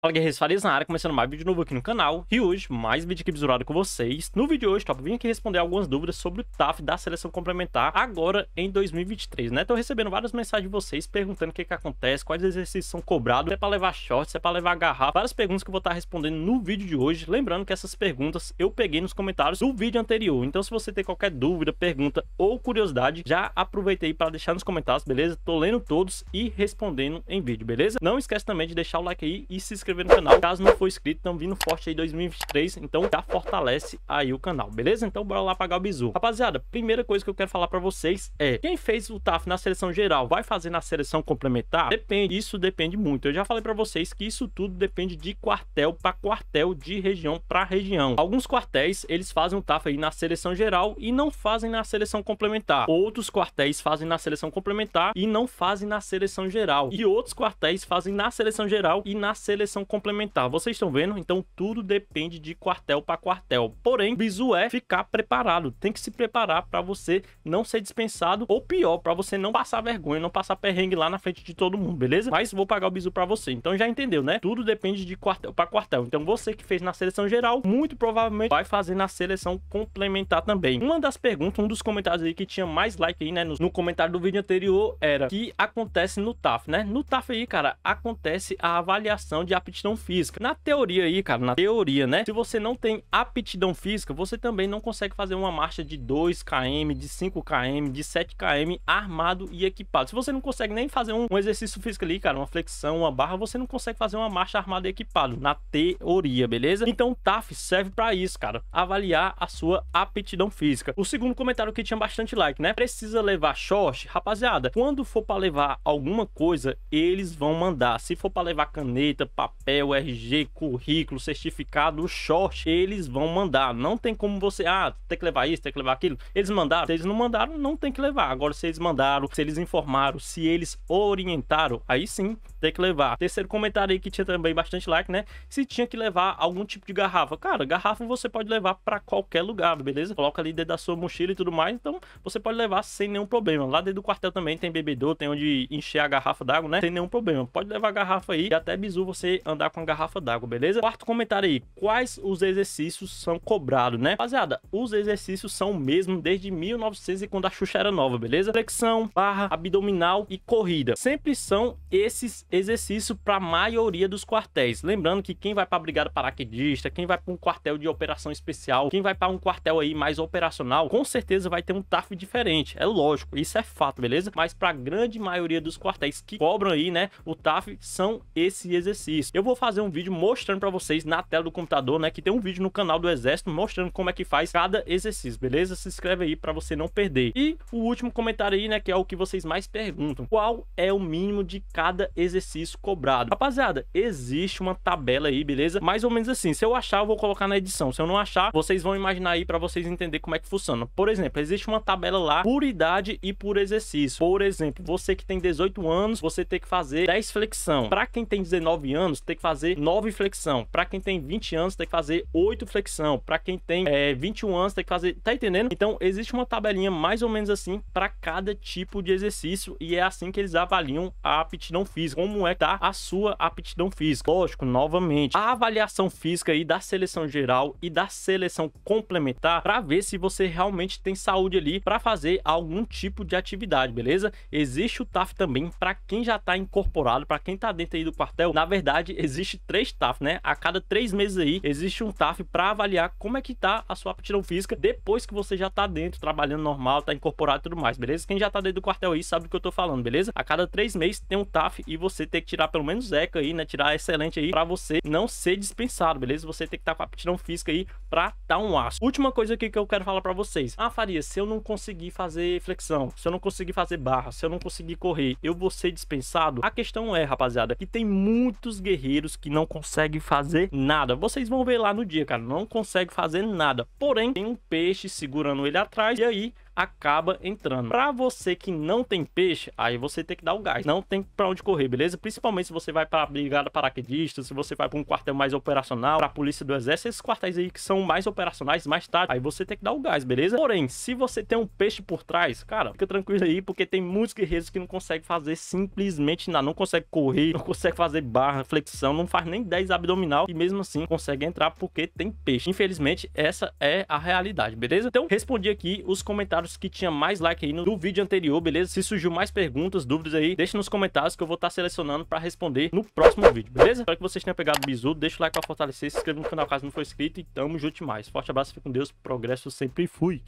Fala guerreiros, Farias na área, começando mais vídeo novo aqui no canal E hoje, mais vídeo aqui bizurado com vocês No vídeo de hoje, top, vim aqui responder algumas dúvidas sobre o TAF da seleção complementar Agora em 2023, né? Tô recebendo várias mensagens de vocês perguntando o que que acontece Quais exercícios são cobrados, se é pra levar short, se é pra levar garrafa Várias perguntas que eu vou estar tá respondendo no vídeo de hoje Lembrando que essas perguntas eu peguei nos comentários do vídeo anterior Então se você tem qualquer dúvida, pergunta ou curiosidade Já aproveitei para deixar nos comentários, beleza? Tô lendo todos e respondendo em vídeo, beleza? Não esquece também de deixar o like aí e se inscrever inscrever no canal. Caso não for inscrito, estão vindo forte aí 2023, então já fortalece aí o canal, beleza? Então bora lá pagar o bizu. Rapaziada, primeira coisa que eu quero falar para vocês é, quem fez o TAF na seleção geral, vai fazer na seleção complementar? Depende, isso depende muito. Eu já falei para vocês que isso tudo depende de quartel para quartel, de região para região. Alguns quartéis, eles fazem o TAF aí na seleção geral e não fazem na seleção complementar. Outros quartéis fazem na seleção complementar e não fazem na seleção geral. E outros quartéis fazem na seleção geral e na seleção complementar. Vocês estão vendo? Então tudo depende de quartel para quartel. Porém, bizu é ficar preparado. Tem que se preparar para você não ser dispensado ou pior, para você não passar vergonha, não passar perrengue lá na frente de todo mundo, beleza? Mas vou pagar o bizu para você. Então já entendeu, né? Tudo depende de quartel para quartel. Então você que fez na seleção geral, muito provavelmente vai fazer na seleção complementar também. Uma das perguntas, um dos comentários aí que tinha mais like aí, né, no, no comentário do vídeo anterior era que acontece no TAF, né? No TAF aí, cara, acontece a avaliação de aptidão aptidão física. Na teoria aí, cara, na teoria, né? Se você não tem aptidão física, você também não consegue fazer uma marcha de 2 km, de 5 km, de 7 km armado e equipado. Se você não consegue nem fazer um, um exercício físico ali, cara, uma flexão, uma barra, você não consegue fazer uma marcha armada e equipado na teoria, beleza? Então, TAF serve para isso, cara, avaliar a sua aptidão física. O segundo comentário que tinha bastante like, né? Precisa levar short, rapaziada. Quando for para levar alguma coisa, eles vão mandar. Se for para levar caneta, papel papel, RG, currículo, certificado, o short, eles vão mandar. Não tem como você, ah, tem que levar isso, tem que levar aquilo. Eles mandaram, se eles não mandaram, não tem que levar. Agora, se eles mandaram, se eles informaram, se eles orientaram, aí sim tem que levar. Terceiro comentário aí que tinha também bastante like, né? Se tinha que levar algum tipo de garrafa. Cara, garrafa você pode levar para qualquer lugar, beleza? Coloca ali dentro da sua mochila e tudo mais, então você pode levar sem nenhum problema. Lá dentro do quartel também tem bebedouro, tem onde encher a garrafa d'água, né? Sem nenhum problema. Pode levar a garrafa aí e até bizu você andar andar com a garrafa d'água, beleza? Quarto comentário aí, quais os exercícios são cobrados, né? Rapaziada, os exercícios são mesmo desde 1900 e quando a Xuxa era nova, beleza? Flexão, barra, abdominal e corrida. Sempre são esses exercícios para a maioria dos quartéis. Lembrando que quem vai para a brigada paraquedista, quem vai para um quartel de operação especial, quem vai para um quartel aí mais operacional, com certeza vai ter um TAF diferente. É lógico, isso é fato, beleza? Mas para a grande maioria dos quartéis que cobram aí, né, o TAF são esse exercício eu vou fazer um vídeo mostrando para vocês na tela do computador, né? Que tem um vídeo no canal do Exército mostrando como é que faz cada exercício, beleza? Se inscreve aí para você não perder. E o último comentário aí, né? Que é o que vocês mais perguntam. Qual é o mínimo de cada exercício cobrado? Rapaziada, existe uma tabela aí, beleza? Mais ou menos assim. Se eu achar, eu vou colocar na edição. Se eu não achar, vocês vão imaginar aí para vocês entender como é que funciona. Por exemplo, existe uma tabela lá por idade e por exercício. Por exemplo, você que tem 18 anos, você tem que fazer 10 flexão. Para quem tem 19 anos, tem que fazer 9 flexão. Para quem tem 20 anos, tem que fazer 8 flexão. Para quem tem é, 21 anos, tem que fazer. Tá entendendo? Então, existe uma tabelinha mais ou menos assim para cada tipo de exercício e é assim que eles avaliam a aptidão física. Como é que tá a sua aptidão física? Lógico, novamente, a avaliação física aí da seleção geral e da seleção complementar para ver se você realmente tem saúde ali para fazer algum tipo de atividade, beleza? Existe o TAF também para quem já tá incorporado, para quem tá dentro aí do quartel. Na verdade, existe três TAF, né? A cada três meses aí existe um TAF para avaliar como é que tá a sua aptidão física depois que você já tá dentro, trabalhando normal, tá incorporado e tudo mais, beleza? Quem já tá dentro do quartel aí sabe do que eu tô falando, beleza? A cada três meses tem um TAF e você tem que tirar pelo menos ECA aí, né? Tirar excelente aí para você não ser dispensado, beleza? Você tem que estar tá com a aptidão física aí para dar um aço. Última coisa aqui que eu quero falar para vocês. Ah, Faria, se eu não conseguir fazer flexão, se eu não conseguir fazer barra, se eu não conseguir correr, eu vou ser dispensado? A questão é, rapaziada, que tem muitos guerreiros guerreiros que não conseguem fazer nada. Vocês vão ver lá no dia, cara, não consegue fazer nada. Porém, tem um peixe segurando ele atrás e aí acaba entrando. Para você que não tem peixe, aí você tem que dar o gás. Não tem para onde correr, beleza? Principalmente se você vai para brigada paraquedista, se você vai para um quartel mais operacional, para polícia do exército, esses quartéis aí que são mais operacionais, mais tarde, aí você tem que dar o gás, beleza? Porém, se você tem um peixe por trás, cara, fica tranquilo aí, porque tem muitos guerreiros que não conseguem fazer simplesmente nada, não consegue correr, não consegue fazer barra, flexão, não faz nem 10 abdominal e mesmo assim consegue entrar porque tem peixe. Infelizmente, essa é a realidade, beleza? Então, respondi aqui os comentários comentários que tinha mais like aí no do vídeo anterior, beleza? Se surgiu mais perguntas, dúvidas aí, deixa nos comentários que eu vou estar tá selecionando para responder no próximo vídeo, beleza? Espero que vocês tenham pegado o bizu, deixa o like para fortalecer, se inscreva no canal caso não for inscrito e tamo junto mais. Forte abraço, fique com Deus, progresso sempre fui.